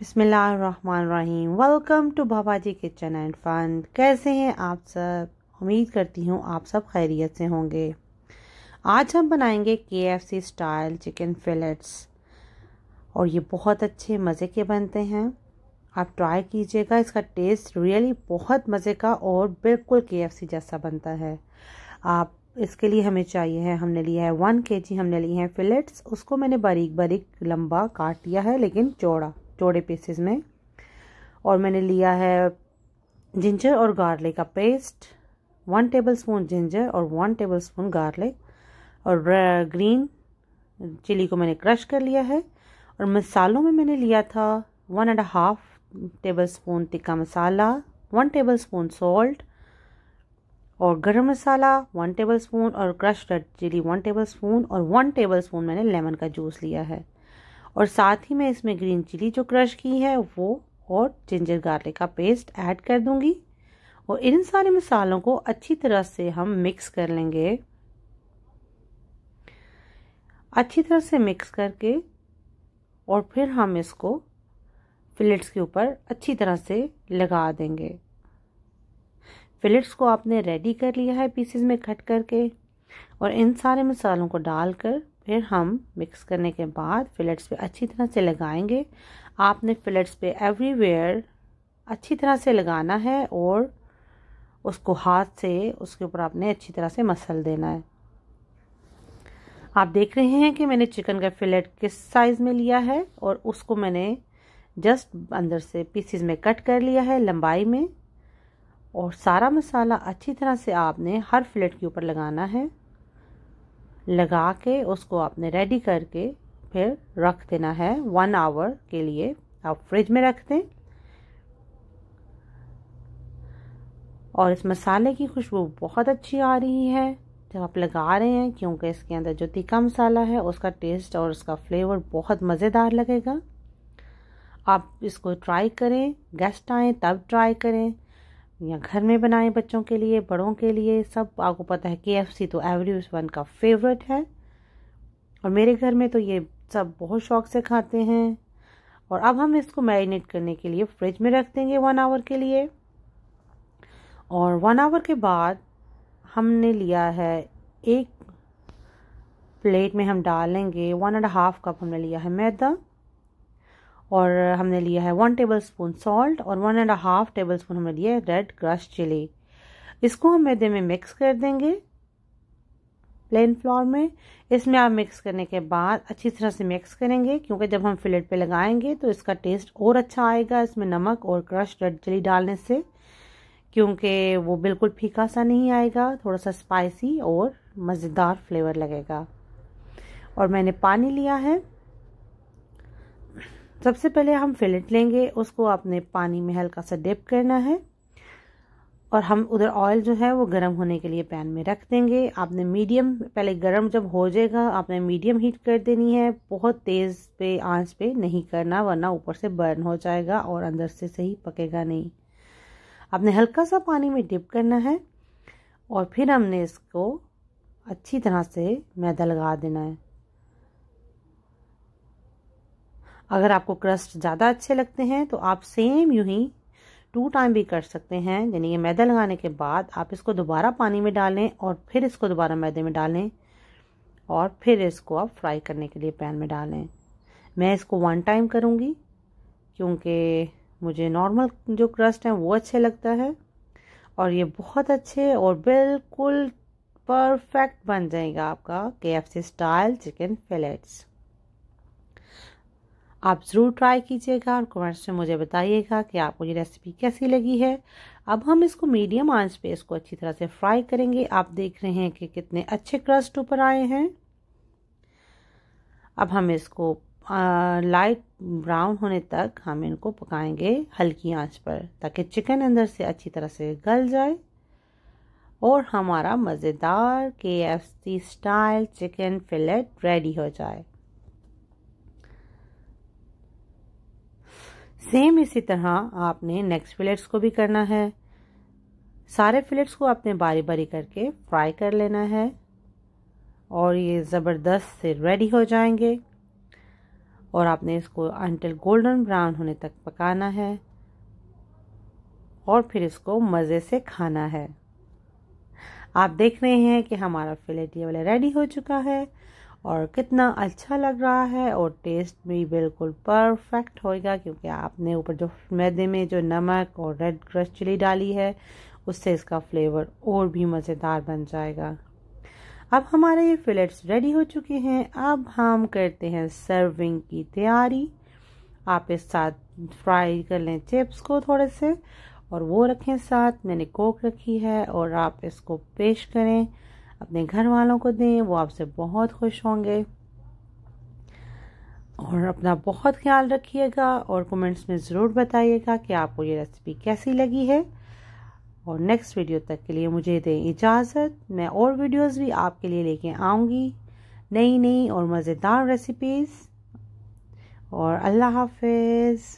बिसमीम welcome to Baba ji kitchen and fun कैसे हैं आप सब उम्मीद करती हूँ आप सब खैरियत से होंगे आज हम बनाएंगे K F C style chicken fillets और ये बहुत अच्छे मज़े के बनते हैं आप ट्राई कीजिएगा इसका टेस्ट रियली बहुत मज़े का और बिल्कुल के एफ सी जैसा बनता है आप इसके लिए हमें चाहिए है हमने लिया है वन के जी हमने लिए हैं फिलेट्स उसको मैंने बारीक बारीक लंबा काट लिया है लेकिन चौड़ा चौड़े पीसेस में और मैंने लिया है जिंजर और गार्लिक का पेस्ट वन टेबलस्पून जिंजर और वन टेबलस्पून गार्लिक और ग्रीन चिली को मैंने क्रश कर लिया है और मसालों में मैंने लिया था one and half tablespoon tikka masala one tablespoon salt और garam masala one tablespoon और crush red chilli one tablespoon और वन टेबल स्पून मैंने लेमन का जूस लिया है और साथ ही मैं इसमें ग्रीन चिली जो क्रश की है वो और जिंजर गार्लिक का पेस्ट ऐड कर दूंगी और इन सारे मसालों को अच्छी तरह से हम मिक्स कर लेंगे अच्छी तरह से मिक्स करके और फिर हम इसको फिलेट्स के ऊपर अच्छी तरह से लगा देंगे फिलेट्स को आपने रेडी कर लिया है पीसेस में कट करके और इन सारे मसालों को डालकर फिर हम मिक्स करने के बाद फिलेट्स पे अच्छी तरह से लगाएंगे आपने फिलेट्स पे एवरीवेयर अच्छी तरह से लगाना है और उसको हाथ से उसके ऊपर आपने अच्छी तरह से मसल देना है आप देख रहे हैं कि मैंने चिकन का फिलेट किस साइज़ में लिया है और उसको मैंने जस्ट अंदर से पीसीज में कट कर लिया है लंबाई में और सारा मसाला अच्छी तरह से आपने हर फिलेट के ऊपर लगाना है लगा के उसको आपने रेडी करके फिर रख देना है वन आवर के लिए आप फ्रिज में रख दें और इस मसाले की खुशबू बहुत अच्छी आ रही है जब आप लगा रहे हैं क्योंकि इसके अंदर जो तीखा मसाला है उसका टेस्ट और उसका फ्लेवर बहुत मज़ेदार लगेगा आप इसको ट्राई करें गेस्ट आएँ तब ट्राई करें या घर में बनाएं बच्चों के लिए बड़ों के लिए सब आपको पता है के तो एवरी वन का फेवरेट है और मेरे घर में तो ये सब बहुत शौक से खाते हैं और अब हम इसको मैरिनेट करने के लिए फ्रिज में रख देंगे वन आवर के लिए और वन आवर के बाद हमने लिया है एक प्लेट में हम डालेंगे वन एंड हाफ कप हमने लिया है मैदा और हमने लिया है वन टेबल स्पून सॉल्ट और one and half tablespoon हमने लिया है रेड क्रश चिली इसको हम मैदे में मिक्स कर देंगे प्लेन फ्लोर में इसमें आप मिक्स करने के बाद अच्छी तरह से मिक्स करेंगे क्योंकि जब हम फिलेट पे लगाएंगे तो इसका टेस्ट और अच्छा आएगा इसमें नमक और क्रश रेड चिली डालने से क्योंकि वो बिल्कुल फीका सा नहीं आएगा थोड़ा सा स्पाइसी और मज़ेदार फ्लेवर लगेगा और मैंने पानी लिया है सबसे पहले हम फिलेट लेंगे उसको आपने पानी में हल्का सा डिप करना है और हम उधर ऑयल जो है वो गर्म होने के लिए पैन में रख देंगे आपने मीडियम पहले गर्म जब हो जाएगा आपने मीडियम हीट कर देनी है बहुत तेज़ पे आंच पे नहीं करना वरना ऊपर से बर्न हो जाएगा और अंदर से सही पकेगा नहीं आपने हल्का सा पानी में डिप करना है और फिर हमने इसको अच्छी तरह से मैदा लगा देना है अगर आपको क्रस्ट ज़्यादा अच्छे लगते हैं तो आप सेम यू ही टू टाइम भी कर सकते हैं यानी ये मैदा लगाने के बाद आप इसको दोबारा पानी में डालें और फिर इसको दोबारा मैदे में डालें और फिर इसको आप फ्राई करने के लिए पैन में डालें मैं इसको वन टाइम करूँगी क्योंकि मुझे नॉर्मल जो क्रस्ट है वो अच्छे लगता है और ये बहुत अच्छे और बिल्कुल परफेक्ट बन जाएगा आपका K F C style chicken fillets आप ज़रूर ट्राई कीजिएगा और कमेंट्स में मुझे बताइएगा कि आपको ये रेसिपी कैसी लगी है अब हम इसको मीडियम आंच पे इसको अच्छी तरह से फ्राई करेंगे आप देख रहे हैं कि कितने अच्छे क्रस्ट ऊपर आए हैं अब हम इसको आ, लाइट ब्राउन होने तक हम इनको पकाएंगे हल्की आंच पर ताकि चिकन अंदर से अच्छी तरह से गल जाए और हमारा मज़ेदार K F C style chicken fillet ready हो जाए सेम इसी तरह आपने नेक्स्ट फिलेट्स को भी करना है सारे फिलेट्स को आपने बारी बारी करके फ्राई कर लेना है और ये ज़बरदस्त से रेडी हो जाएंगे और आपने इसको अंटिल गोल्डन ब्राउन होने तक पकाना है और फिर इसको मज़े से खाना है आप देख रहे हैं कि हमारा फिलेट ये वाला रेडी हो चुका है और कितना अच्छा लग रहा है और टेस्ट भी बिल्कुल परफेक्ट होएगा क्योंकि आपने ऊपर जो मैदे में जो नमक और रेड क्रश चिली डाली है उससे इसका फ्लेवर और भी मज़ेदार बन जाएगा अब हमारे ये फिलेट्स रेडी हो चुके हैं अब हम करते हैं सर्विंग की तैयारी आप इस साथ फ्राई कर लें चिप्स को थोड़े से और वो रखें साथ मैंने कोक रखी है और आप इसको पेश करें अपने घर वालों को दें वो आपसे बहुत खुश होंगे और अपना बहुत ख्याल रखिएगा और कमेंट्स में ज़रूर बताइएगा कि आपको ये रेसिपी कैसी लगी है और नेक्स्ट वीडियो तक के लिए मुझे दें इजाज़त मैं और वीडियोस भी आपके लिए लेके आऊँगी नई नई और मज़ेदार रेसिपीज़ और अल्लाह हाफिज़